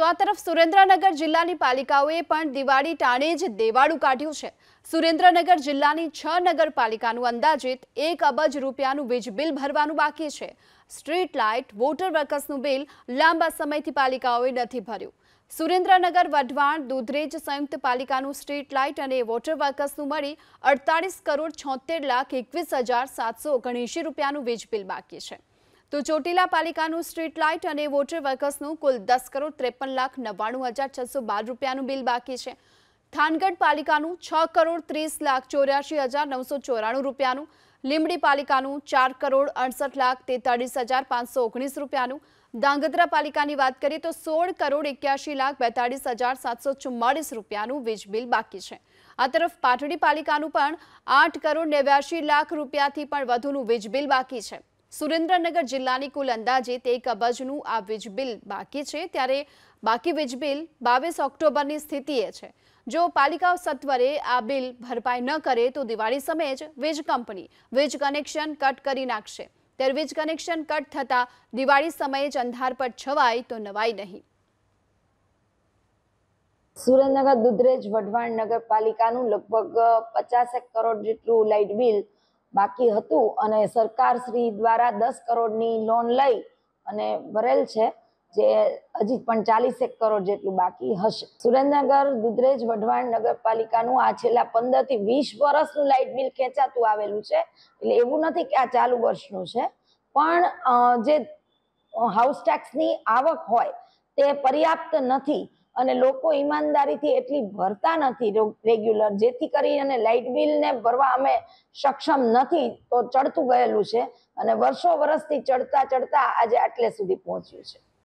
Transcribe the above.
તો આ તરફ સુરેન્દ્રનગર જિલ્લાની પાલિકાઓએ પણ દિવાળી ટાણે જ દેવાળું કાઢ્યું છે સુરેન્દ્રનગર જિલ્લાની છ નગરપાલિકાનું અંદાજિત એક અબજ રૂપિયાનું વીજ બિલ ભરવાનું બાકી છે સ્ટ્રીટ લાઇટ વોટર વર્કર્સનું બિલ લાંબા સમયથી પાલિકાઓએ નથી ભર્યું સુરેન્દ્રનગર વઢવાણ દુધરેજ સંયુક્ત પાલિકાનું સ્ટ્રીટ લાઇટ અને વોટર વર્કર્સનું મળી અડતાળીસ કરોડ છોતેર લાખ એકવીસ હજાર સાતસો ઓગણએંશી રૂપિયાનું વીજ બિલ બાકી છે તો ચોટીલા પાલિકાનું સ્ટ્રીટ લાઇટ અને વોટર વર્કર્સનું કુલ દસ કરોડ ત્રેપન લાખ નવ્વાણું હજાર છસો બાર રૂપિયાનું બિલ બાકી છે થાનગઢ પાલિકાનું છ કરોડ ત્રીસ લાખ ચોર્યાસી હજાર નવસો ચોરાણું રૂપિયાનું લીંબડી પાલિકાનું ચાર કરોડ અડસઠ લાખ તેતાળીસ હજાર પાંચસો ઓગણીસ રૂપિયાનું ધાંગધ્રા પાલિકાની વાત કરીએ તો સોળ કરોડ એક્યાસી લાખ બેતાળીસ હજાર સાતસો ચુમ્માળીસ રૂપિયાનું વીજ બિલ બાકી છે આ તરફ પાટડી પાલિકાનું પણ આઠ કરોડ નેવ્યાસી લાખ રૂપિયાથી પણ વધુનું વીજ બિલ બાકી છે સુરેન્દ્રનગર જિલ્લાની કુલ અંદાજે તે અબજનું આ વીજ બિલ બાકી છે ત્યારે બાકી વીજ બિલ બાવીસ ઓક્ટોબરની સ્થિતિએ છે જો પાલિકા સત્વરે આ બિલ ભરપાઈ ન કરે તો દિવાળી સમયે જ વીજ કંપની વીજ કનેક્શન કટ કરી નાખશે ત્યારે વીજ કનેક્શન કટ થતાં દિવાળી સમયે જ અંધાર પર છવાય તો નવાય નહીં સુરેન્દ્રનગર દુધરેજ વઢવાણ નગરપાલિકાનું લગભગ પચાસેક કરોડ જેટલું લાઇટ બિલ બાકી હતું અને સરકાર શ્રી દ્વારા દસ કરોડની લોન લઈ અને ભરેલ છે જે હજી પણ ચાલીસેક કરોડ જેટલું બાકી હશે સુરેન્દ્રનગર દુધરેજ વઢવાણ નગરપાલિકાનું આ છેલ્લા પંદર થી વીસ વર્ષનું લાઇટ બિલ ખેંચાતું આવેલું છે એટલે એવું નથી કે આ ચાલુ વર્ષનું છે પણ જે હાઉસ ટેક્સની આવક હોય તે પર્યાપ્ત નથી અને લોકો ઈમાનદારીથી એટલી ભરતા નથી રેગ્યુલર જેથી કરી અને લાઇટ બિલને ભરવા અમે સક્ષમ નથી તો ચડતું ગયેલું છે અને વર્ષો વર્ષથી ચડતા ચડતા આજે આટલે સુધી પહોંચ્યું છે